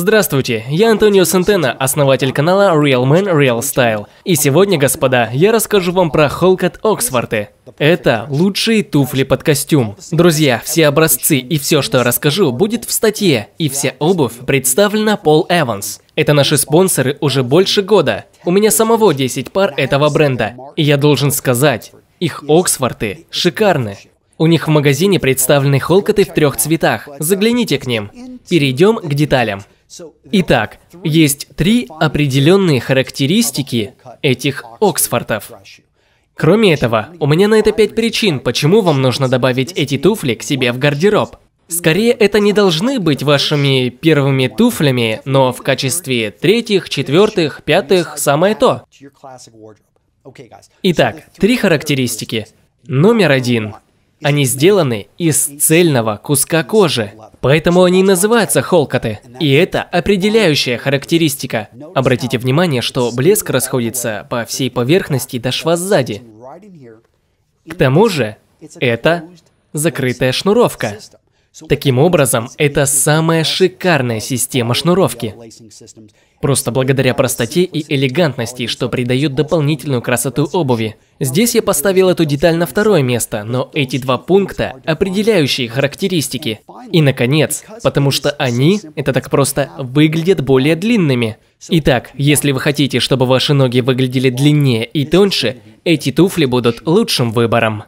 Здравствуйте, я Антонио Сентена, основатель канала Real Man Real Style. И сегодня, господа, я расскажу вам про Холкот Оксфорты. Это лучшие туфли под костюм. Друзья, все образцы и все, что я расскажу, будет в статье, и вся обувь представлена Пол Эванс. Это наши спонсоры уже больше года. У меня самого 10 пар этого бренда. И я должен сказать, их Оксфорты шикарны. У них в магазине представлены холкоты в трех цветах. Загляните к ним. Перейдем к деталям. Итак, есть три определенные характеристики этих Оксфордов. Кроме этого, у меня на это пять причин, почему вам нужно добавить эти туфли к себе в гардероб. Скорее, это не должны быть вашими первыми туфлями, но в качестве третьих, четвертых, пятых – самое то. Итак, три характеристики. Номер один – они сделаны из цельного куска кожи. Поэтому они и называются холкоты. И это определяющая характеристика. Обратите внимание, что блеск расходится по всей поверхности до шва сзади. К тому же, это закрытая шнуровка. Таким образом, это самая шикарная система шнуровки. Просто благодаря простоте и элегантности, что придает дополнительную красоту обуви. Здесь я поставил эту деталь на второе место, но эти два пункта – определяющие характеристики. И, наконец, потому что они, это так просто, выглядят более длинными. Итак, если вы хотите, чтобы ваши ноги выглядели длиннее и тоньше, эти туфли будут лучшим выбором.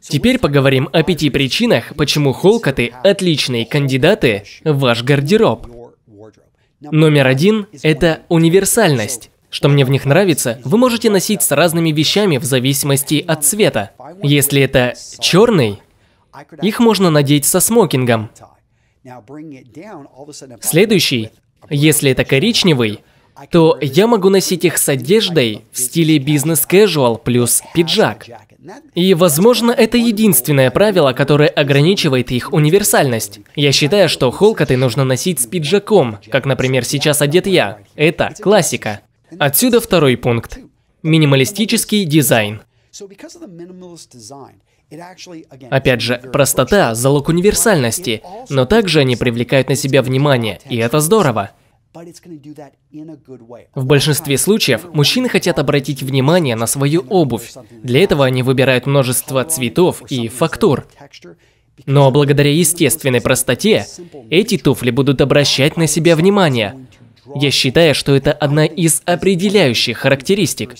Теперь поговорим о пяти причинах, почему холкоты – отличные кандидаты в ваш гардероб. Номер один – это универсальность. Что мне в них нравится, вы можете носить с разными вещами в зависимости от цвета. Если это черный, их можно надеть со смокингом. Следующий, если это коричневый, то я могу носить их с одеждой в стиле бизнес-кэжуал плюс пиджак. И, возможно, это единственное правило, которое ограничивает их универсальность. Я считаю, что холкоты нужно носить с пиджаком, как, например, сейчас одет я. Это классика. Отсюда второй пункт. Минималистический дизайн. Опять же, простота – залог универсальности, но также они привлекают на себя внимание, и это здорово. В большинстве случаев мужчины хотят обратить внимание на свою обувь. Для этого они выбирают множество цветов и фактур. Но благодаря естественной простоте, эти туфли будут обращать на себя внимание. Я считаю, что это одна из определяющих характеристик.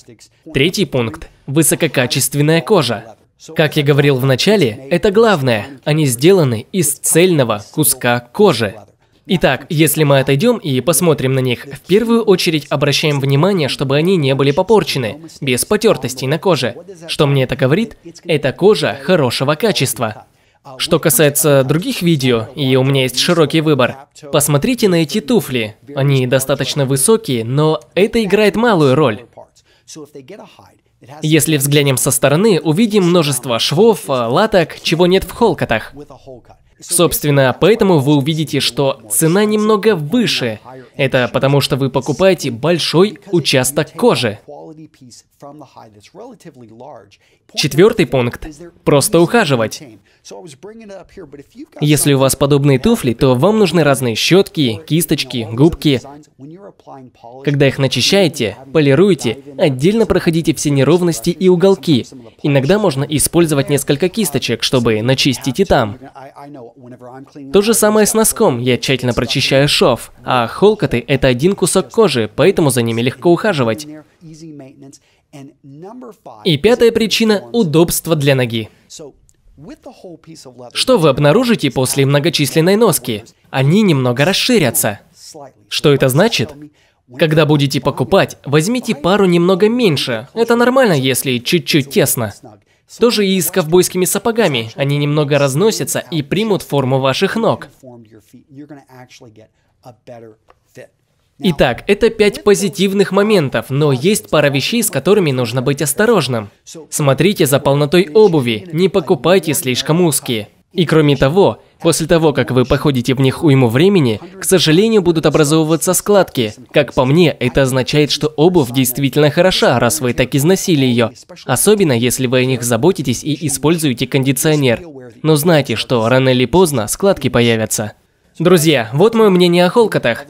Третий пункт – высококачественная кожа. Как я говорил в начале, это главное, они сделаны из цельного куска кожи. Итак, если мы отойдем и посмотрим на них, в первую очередь обращаем внимание, чтобы они не были попорчены, без потертостей на коже. Что мне это говорит? Это кожа хорошего качества. Что касается других видео, и у меня есть широкий выбор, посмотрите на эти туфли. Они достаточно высокие, но это играет малую роль. Если взглянем со стороны, увидим множество швов, а, латок, чего нет в холкотах. Собственно, поэтому вы увидите, что цена немного выше. Это потому, что вы покупаете большой участок кожи. Четвертый пункт – просто ухаживать. Если у вас подобные туфли, то вам нужны разные щетки, кисточки, губки. Когда их начищаете, полируете, отдельно проходите все неровности и уголки. Иногда можно использовать несколько uh, кисточек, чтобы начистить и там. То же самое с носком, я тщательно прочищаю шов, а холкоты – это один кусок кожи, поэтому за ними легко ухаживать. И пятая причина – удобство для ноги. Что вы обнаружите после многочисленной носки? Они немного расширятся. Что это значит? Когда будете покупать, возьмите пару немного меньше. Это нормально, если чуть-чуть тесно. Тоже и с ковбойскими сапогами. Они немного разносятся и примут форму ваших ног. Итак, это пять позитивных моментов, но есть пара вещей, с которыми нужно быть осторожным. Смотрите за полнотой обуви, не покупайте слишком узкие. И кроме того, после того, как вы походите в них уйму времени, к сожалению, будут образовываться складки. Как по мне, это означает, что обувь действительно хороша, раз вы так износили ее. Особенно, если вы о них заботитесь и используете кондиционер. Но знайте, что рано или поздно складки появятся. Друзья, вот мое мнение о холкотах.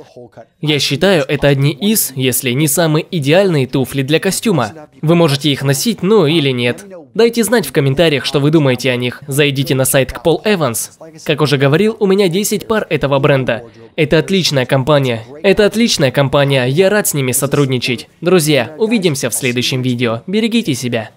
Я считаю, это одни из, если не самые идеальные туфли для костюма. Вы можете их носить, ну или нет. Дайте знать в комментариях, что вы думаете о них. Зайдите на сайт к Пол Эванс. Как уже говорил, у меня 10 пар этого бренда. Это отличная компания. Это отличная компания, я рад с ними сотрудничать. Друзья, увидимся в следующем видео. Берегите себя.